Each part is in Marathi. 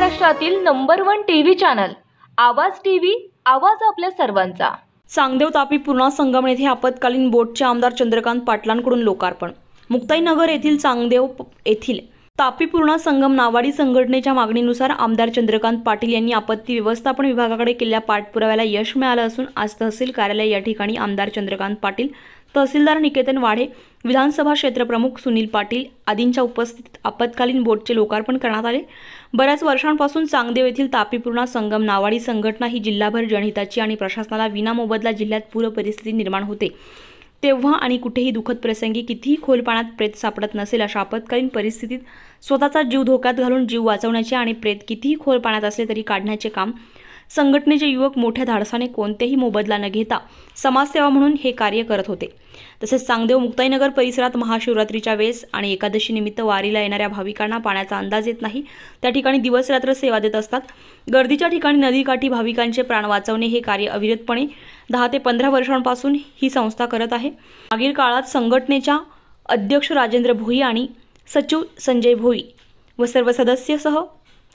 महाराष्ट्रातील number one T V channel Awaaz T V आवाज आपल्या सर्वांचा चांगदेव तापी पूर्णा संगम येथे आपत्कालीन बोटचे आमदार चंद्रकांत पाटलांकडून लोकार्पण मुक्ताईनगर येथील चांगदेव येथील तापी संगम नावाडी संघटनेच्या मागणीनुसार आमदार चंद्रकांत पाटील यांनी आपत्ती व्यवस्थापन विभागाकडे केलेल्या पाठपुराव्याला यश मिळालं असून आज तहसील कार्यालय या ठिकाणी आमदार चंद्रकांत पाटील तहसीलदार निकेतन वाढे विधानसभा क्षेत्रप्रमुख सुनील पाटील आदींच्या उपस्थितीत आपत्कालीन बोटचे लोकार्पण करण्यात आले बऱ्याच वर्षांपासून चांगदेव येथील तापीपूर्णा संगम नावाडी संघटना ही जिल्हाभर जनहिताची आणि प्रशासनाला विनामोबदला जिल्ह्यात पूरपरिस्थिती परिस्थिती निर्माण होते तेव्हा आणि कुठेही दुःखद प्रसंगी कितीही खोल प्रेत सापडत नसेल अशा आपत्कालीन परिस्थितीत स्वतःचा जीव धोक्यात घालून जीव वाचवण्याचे आणि प्रेत कितीही खोल पाण्यात असले तरी काढण्याचे काम संघटनेचे युवक मोठ्या धाडसाने कोणतेही मोबदला न घेता समाजसेवा म्हणून हे कार्य करत होते तसेच सांगदेव मुक्ताईनगर परिसरात महाशिवरात्रीच्या वेळेस आणि एकादशी निमित्त वारीला येणाऱ्या भाविकांना पाण्याचा अंदाज येत नाही त्या ठिकाणी दिवसरात्र सेवा देत असतात गर्दीच्या ठिकाणी नदीकाठी भाविकांचे प्राण वाचवणे हे कार्य अविरतपणे दहा ते पंधरा वर्षांपासून ही संस्था करत आहे मागील काळात संघटनेच्या अध्यक्ष राजेंद्र भोई आणि सचिव संजय भोई व सर्व सदस्यसह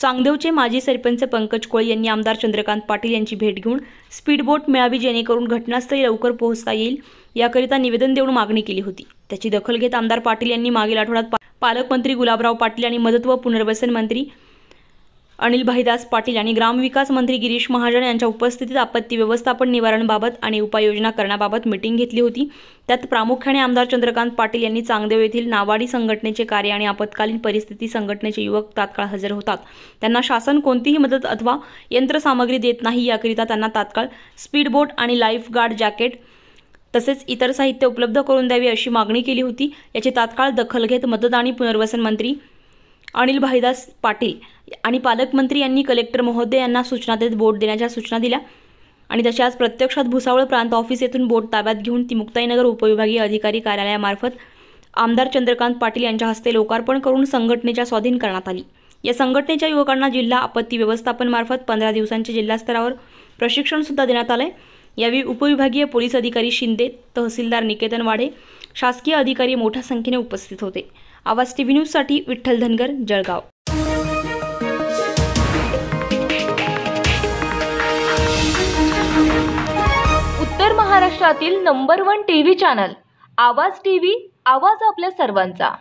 चांगदेवचे माजी सरपंच पंकज कोळे यांनी आमदार चंद्रकांत पाटील यांची भेट घेऊन स्पीडबोट मिळावी जेणेकरून घटनास्थळी लवकर पोहोचता येईल याकरिता निवेदन देऊन मागणी केली होती त्याची दखल घेत आमदार पाटील यांनी मागील आठवड्यात पालकमंत्री गुलाबराव पाटील आणि मदत व पुनर्वसन मंत्री अनिल भाईदास पाटील आणि ग्रामविकास मंत्री गिरीश महाजन यांच्या उपस्थितीत आपत्ती व्यवस्थापन निवारणबाबत आणि उपाययोजना करण्याबाबत मिटिंग घेतली होती त्यात प्रामुख्याने आमदार चंद्रकांत पाटील यांनी चांगदेव येथील नावाडी संघटनेचे कार्य आणि आपत्कालीन परिस्थिती संघटनेचे युवक तात्काळ हजर होतात त्यांना शासन कोणतीही मदत अथवा यंत्रसामग्री देत नाही याकरिता त्यांना तात्काळ स्पीडबोट आणि लाईफ गार्ड जॅकेट तसेच इतर साहित्य उपलब्ध करून द्यावी अशी मागणी केली होती याची तात्काळ दखल घेत मदत आणि पुनर्वसन मंत्री अनिल भाईदास पाटील आणि पालकमंत्री यांनी कलेक्टर महोदय यांना सूचना देत बोट देण्याच्या सूचना दिल्या आणि तशी आज प्रत्यक्षात भुसावळ प्रांत ऑफिस येथून बोट ताब्यात घेऊन ती मुक्ताईनगर उपविभागीय अधिकारी कार्यालयामार्फत आमदार चंद्रकांत पाटील यांच्या हस्ते लोकार्पण करून संघटनेच्या स्वाधीन करण्यात आली या संघटनेच्या युवकांना जिल्हा आपत्ती व्यवस्थापन मार्फत पंधरा दिवसांचे जिल्हास्तरावर प्रशिक्षणसुद्धा देण्यात आलं आहे यावेळी उपविभागीय पोलीस अधिकारी शिंदे तहसीलदार निकेतन वाडे शासकीय अधिकारी मोठ्या संख्येने उपस्थित होते आवाज टीव्ही न्यूजसाठी विठ्ठल धनगर जळगाव उत्तर महाराष्ट्रातील number one T V channel Awaaz T आवाज आपल्या सर्वांचा